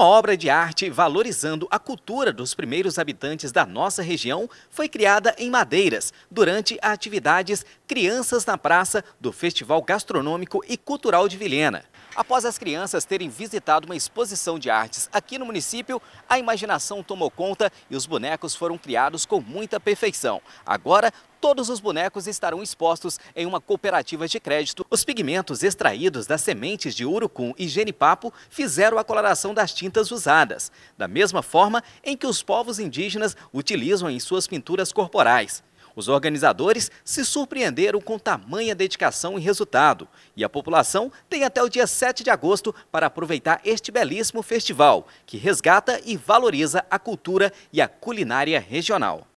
Uma obra de arte valorizando a cultura dos primeiros habitantes da nossa região foi criada em Madeiras, durante atividades Crianças na Praça do Festival Gastronômico e Cultural de Vilhena. Após as crianças terem visitado uma exposição de artes aqui no município, a imaginação tomou conta e os bonecos foram criados com muita perfeição. Agora, todos os bonecos estarão expostos em uma cooperativa de crédito. Os pigmentos extraídos das sementes de urucum e genipapo fizeram a coloração das tintas usadas, da mesma forma em que os povos indígenas utilizam em suas pinturas corporais. Os organizadores se surpreenderam com tamanha dedicação e resultado, e a população tem até o dia 7 de agosto para aproveitar este belíssimo festival, que resgata e valoriza a cultura e a culinária regional.